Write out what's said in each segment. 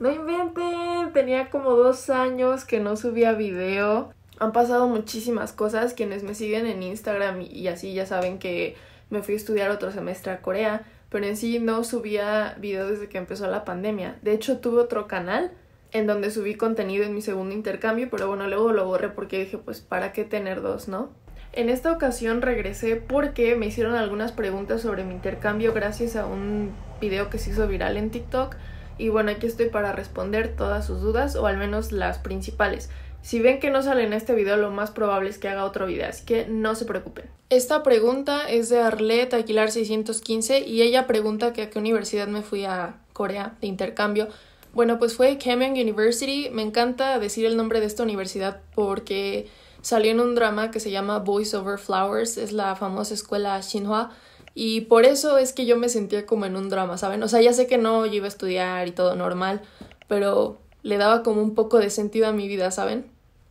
No inventen, tenía como dos años que no subía video. Han pasado muchísimas cosas. Quienes me siguen en Instagram y así ya saben que me fui a estudiar otro semestre a Corea. Pero en sí no subía video desde que empezó la pandemia. De hecho, tuve otro canal en donde subí contenido en mi segundo intercambio, pero bueno, luego lo borré porque dije, pues, ¿para qué tener dos, no? En esta ocasión regresé porque me hicieron algunas preguntas sobre mi intercambio gracias a un video que se hizo viral en TikTok y bueno, aquí estoy para responder todas sus dudas o al menos las principales. Si ven que no sale en este video, lo más probable es que haga otro video, así que no se preocupen. Esta pregunta es de Arlet Aguilar 615 y ella pregunta que a qué universidad me fui a Corea de intercambio. Bueno, pues fue Kemen University. Me encanta decir el nombre de esta universidad porque salió en un drama que se llama Voice Over Flowers. Es la famosa escuela Xinhua y por eso es que yo me sentía como en un drama, ¿saben? O sea, ya sé que no, iba a estudiar y todo normal, pero le daba como un poco de sentido a mi vida, ¿saben?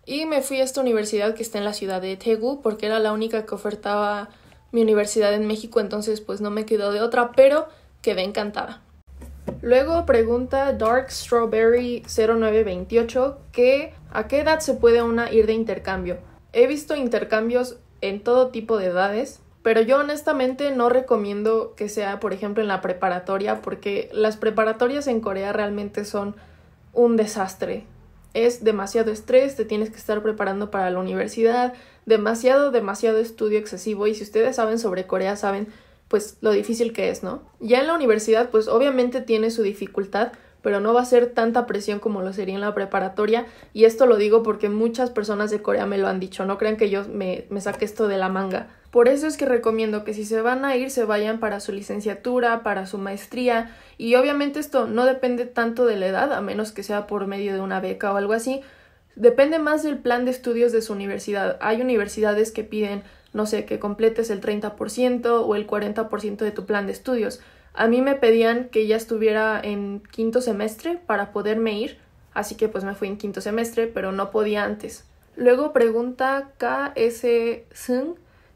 Y me fui a esta universidad que está en la ciudad de Tegu, porque era la única que ofertaba mi universidad en México, entonces pues no me quedó de otra, pero quedé encantada. Luego pregunta Dark Strawberry 0928 que a qué edad se puede una ir de intercambio. He visto intercambios en todo tipo de edades, pero yo honestamente no recomiendo que sea, por ejemplo, en la preparatoria, porque las preparatorias en Corea realmente son un desastre. Es demasiado estrés, te tienes que estar preparando para la universidad, demasiado, demasiado estudio excesivo y si ustedes saben sobre Corea saben pues lo difícil que es, ¿no? Ya en la universidad pues obviamente tiene su dificultad, pero no va a ser tanta presión como lo sería en la preparatoria. Y esto lo digo porque muchas personas de Corea me lo han dicho, no crean que yo me, saque esto de la manga. Por eso es que recomiendo que si se van a ir, se vayan para su licenciatura, para su maestría. Y obviamente esto no depende tanto de la edad, a menos que sea por medio de una beca o algo así. Depende más del plan de estudios de su universidad. Hay universidades que piden, no sé, que completes el 30% o el 40% de tu plan de estudios. A mí me pedían que ya estuviera en quinto semestre para poderme ir, así que pues me fui en quinto semestre, pero no podía antes. Luego pregunta KS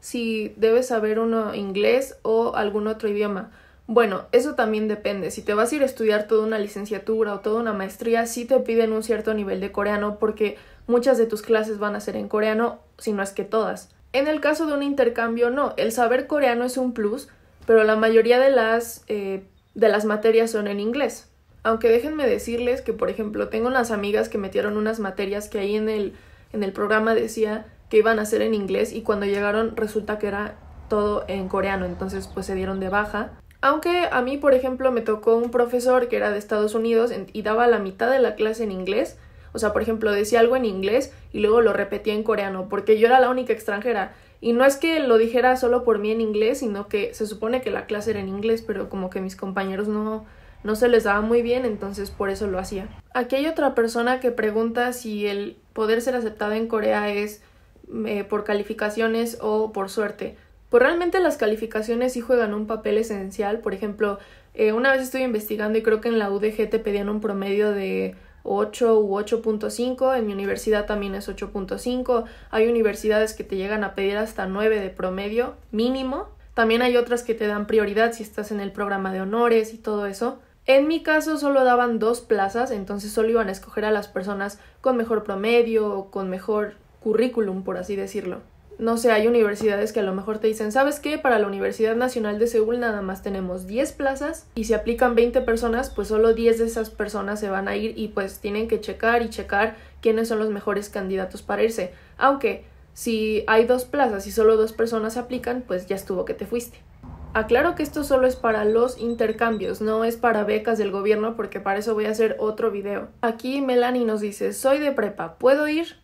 si debes saber uno inglés o algún otro idioma. Bueno, eso también depende. Si te vas a ir a estudiar toda una licenciatura o toda una maestría, sí te piden un cierto nivel de coreano porque muchas de tus clases van a ser en coreano, si no es que todas. En el caso de un intercambio, no. El saber coreano es un plus, pero la mayoría de las, eh, de las materias son en inglés. Aunque déjenme decirles que, por ejemplo, tengo unas amigas que metieron unas materias que ahí en el, en el programa decía que iban a ser en inglés y cuando llegaron resulta que era todo en coreano, entonces pues se dieron de baja. Aunque a mí, por ejemplo, me tocó un profesor que era de Estados Unidos y daba la mitad de la clase en inglés, o sea, por ejemplo, decía algo en inglés y luego lo repetía en coreano, porque yo era la única extranjera. Y no es que lo dijera solo por mí en inglés, sino que se supone que la clase era en inglés, pero como que mis compañeros no, no se les daba muy bien, entonces por eso lo hacía. Aquí hay otra persona que pregunta si el poder ser aceptado en Corea es eh, por calificaciones o por suerte. Pues realmente las calificaciones sí juegan un papel esencial. Por ejemplo, eh, una vez estuve investigando y creo que en la UDG te pedían un promedio de 8 u 8.5, en mi universidad también es 8.5, hay universidades que te llegan a pedir hasta 9 de promedio mínimo, también hay otras que te dan prioridad si estás en el programa de honores y todo eso. En mi caso solo daban dos plazas, entonces solo iban a escoger a las personas con mejor promedio o con mejor currículum, por así decirlo no sé, hay universidades que a lo mejor te dicen, ¿sabes qué? Para la Universidad Nacional de Seúl nada más tenemos 10 plazas y si aplican 20 personas, pues solo 10 de esas personas se van a ir y pues tienen que checar y checar quiénes son los mejores candidatos para irse. Aunque si hay dos plazas y solo dos personas aplican, pues ya estuvo que te fuiste. Aclaro que esto solo es para los intercambios, no es para becas del gobierno porque para eso voy a hacer otro video. Aquí Melanie nos dice, soy de prepa, ¿puedo ir?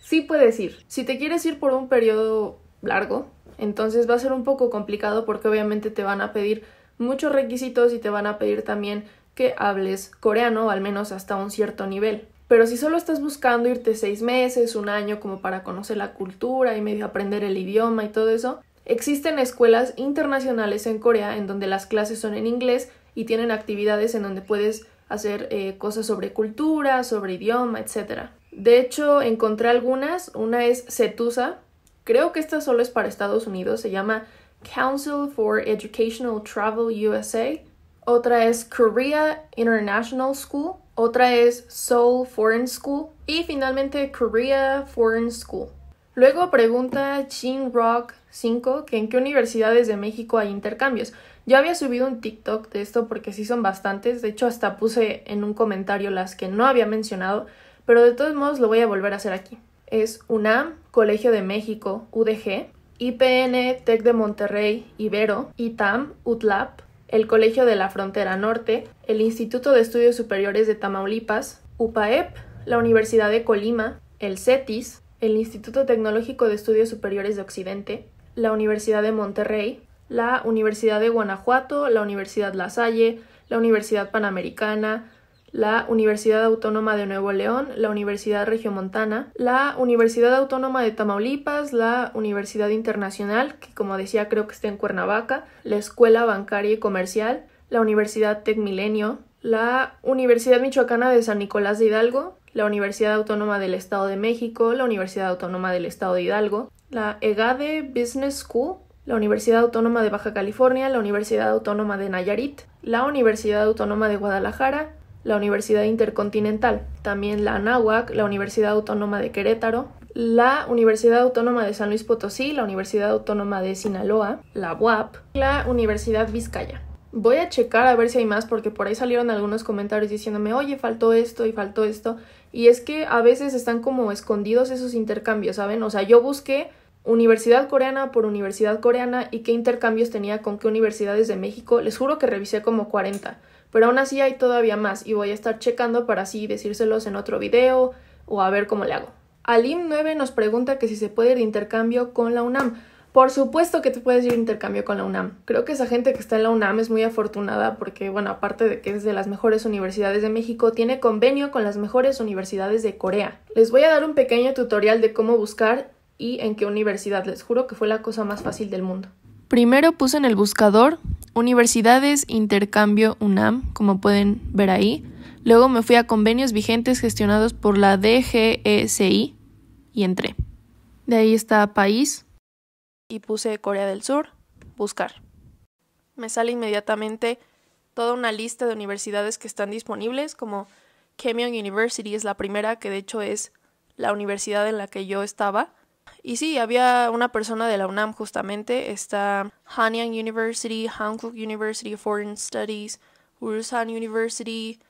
sí puedes ir. Si te quieres ir por un periodo largo, entonces va a ser un poco complicado porque obviamente te van a pedir muchos requisitos y te van a pedir también que hables coreano, al menos hasta un cierto nivel. Pero si solo estás buscando irte seis meses, un año, como para conocer la cultura y medio aprender el idioma y todo eso, existen escuelas internacionales en Corea en donde las clases son en inglés y tienen actividades en donde puedes hacer eh, cosas sobre cultura, sobre idioma, etc. De hecho, encontré algunas. Una es CETUSA. Creo que esta solo es para Estados Unidos. Se llama Council for Educational Travel USA. Otra es Korea International School. Otra es Seoul Foreign School. Y finalmente Korea Foreign School. Luego pregunta Chin Rock 5 que en qué universidades de México hay intercambios. Yo había subido un TikTok de esto porque sí son bastantes. De hecho, hasta puse en un comentario las que no había mencionado pero de todos modos lo voy a volver a hacer aquí. Es UNAM, Colegio de México, UDG, IPN, TEC de Monterrey, Ibero, ITAM, UTLAP, el Colegio de la Frontera Norte, el Instituto de Estudios Superiores de Tamaulipas, UPAEP, e la Universidad de Colima, el CETIS, el Instituto Tecnológico de Estudios Superiores de Occidente, la Universidad de Monterrey, la Universidad de Guanajuato, la Universidad La Salle, la Universidad Panamericana, la Universidad Autónoma de Nuevo León, la Universidad Regiomontana, la Universidad Autónoma de Tamaulipas, la Universidad Internacional, que como decía creo que está en Cuernavaca, la Escuela Bancaria y Comercial, la Universidad Tecmilenio, la Universidad Michoacana de San Nicolás de Hidalgo, la Universidad Autónoma del Estado de México, la Universidad Autónoma del Estado de Hidalgo, la EGADE Business School, la Universidad Autónoma de Baja California, la Universidad Autónoma de Nayarit, la Universidad Autónoma de Guadalajara, la Universidad Intercontinental, también la ANAHUAC, la Universidad Autónoma de Querétaro, la Universidad Autónoma de San Luis Potosí, la Universidad Autónoma de Sinaloa, la UAP, la Universidad Vizcaya. Voy a checar a ver si hay más porque por ahí salieron algunos comentarios diciéndome, oye, faltó esto y faltó esto. Y es que a veces están como escondidos esos intercambios, ¿saben? O sea, yo busqué universidad coreana por universidad coreana y qué intercambios tenía con qué universidades de México. Les juro que revisé como 40 pero aún así hay todavía más y voy a estar checando para así decírselos en otro video o a ver cómo le hago. Alim 9 nos pregunta que si se puede ir de intercambio con la UNAM. Por supuesto que te puedes ir de intercambio con la UNAM. Creo que esa gente que está en la UNAM es muy afortunada porque, bueno, aparte de que es de las mejores universidades de México, tiene convenio con las mejores universidades de Corea. Les voy a dar un pequeño tutorial de cómo buscar y en qué universidad. Les juro que fue la cosa más fácil del mundo. Primero puse en el buscador Universidades Intercambio UNAM, como pueden ver ahí. Luego me fui a convenios vigentes gestionados por la DGSI e y entré. De ahí está país y puse Corea del Sur, buscar. Me sale inmediatamente toda una lista de universidades que están disponibles, como Kemion University es la primera, que de hecho es la universidad en la que yo estaba. Y sí, había una persona de la UNAM justamente, está Hanyang University, Hankook University of Foreign Studies, Ulsan University,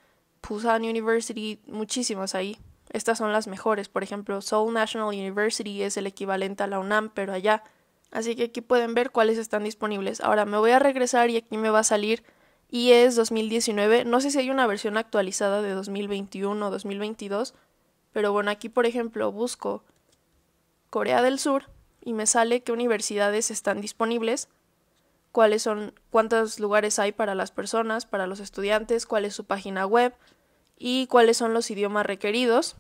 Pusan University, muchísimos ahí. Estas son las mejores, por ejemplo, Seoul National University es el equivalente a la UNAM, pero allá. Así que aquí pueden ver cuáles están disponibles. Ahora me voy a regresar y aquí me va a salir e IES 2019. No sé si hay una versión actualizada de 2021 o 2022, pero bueno, aquí por ejemplo busco Corea del Sur y me sale qué universidades están disponibles, cuáles son, cuántos lugares hay para las personas, para los estudiantes, cuál es su página web y cuáles son los idiomas requeridos.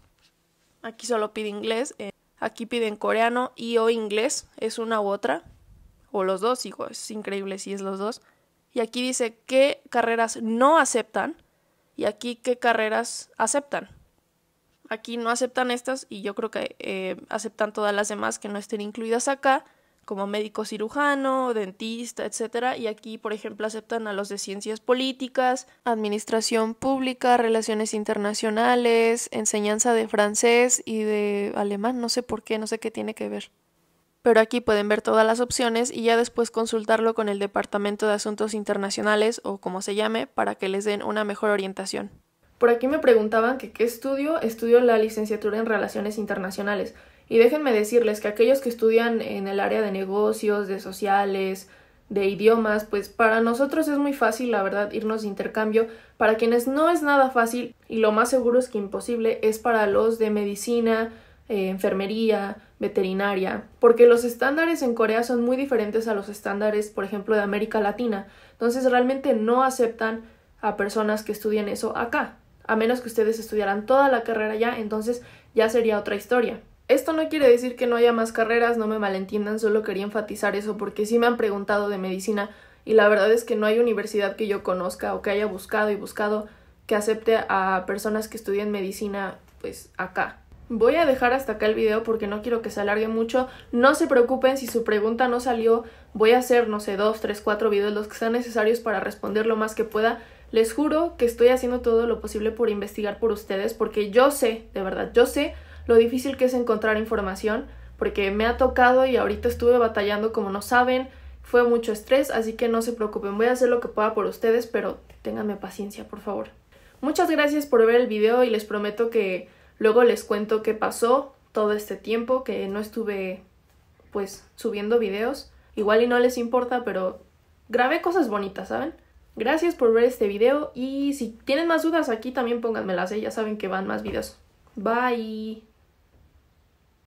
Aquí solo pide inglés, eh, aquí piden coreano y o inglés, es una u otra, o los dos, es increíble si es los dos. Y aquí dice qué carreras no aceptan y aquí qué carreras aceptan. Aquí no aceptan estas y yo creo que eh, aceptan todas las demás que no estén incluidas acá, como médico cirujano, dentista, etc. Y aquí, por ejemplo, aceptan a los de ciencias políticas, administración pública, relaciones internacionales, enseñanza de francés y de alemán, no sé por qué, no sé qué tiene que ver pero aquí pueden ver todas las opciones y ya después consultarlo con el Departamento de Asuntos Internacionales o como se llame para que les den una mejor orientación. Por aquí me preguntaban que qué estudio, estudio la licenciatura en Relaciones Internacionales. Y déjenme decirles que aquellos que estudian en el área de negocios, de sociales, de idiomas, pues para nosotros es muy fácil, la verdad, irnos de intercambio. Para quienes no es nada fácil, y lo más seguro es que imposible, es para los de medicina, eh, enfermería, veterinaria, porque los estándares en Corea son muy diferentes a los estándares, por ejemplo, de América Latina. Entonces realmente no aceptan a personas que estudian eso acá a menos que ustedes estudiaran toda la carrera ya, entonces ya sería otra historia. Esto no quiere decir que no haya más carreras, no me malentiendan, solo quería enfatizar eso porque sí me han preguntado de medicina y la verdad es que no hay universidad que yo conozca o que haya buscado y buscado que acepte a personas que estudien medicina pues acá. Voy a dejar hasta acá el video porque no quiero que se alargue mucho. No se preocupen si su pregunta no salió. Voy a hacer, no sé, dos, tres, cuatro videos, los que sean necesarios para responder lo más que pueda. Les juro que estoy haciendo todo lo posible por investigar por ustedes porque yo sé, de verdad, yo sé lo difícil que es encontrar información porque me ha tocado y ahorita estuve batallando como no saben, fue mucho estrés, así que no se preocupen, voy a hacer lo que pueda por ustedes, pero ténganme paciencia, por favor. Muchas gracias por ver el video y les prometo que luego les cuento qué pasó todo este tiempo que no estuve pues subiendo videos. Igual y no les importa, pero grabé cosas bonitas, ¿saben? Gracias por ver este video y si tienen más dudas aquí también pónganmelas, ¿eh? ya saben que van más videos. Bye.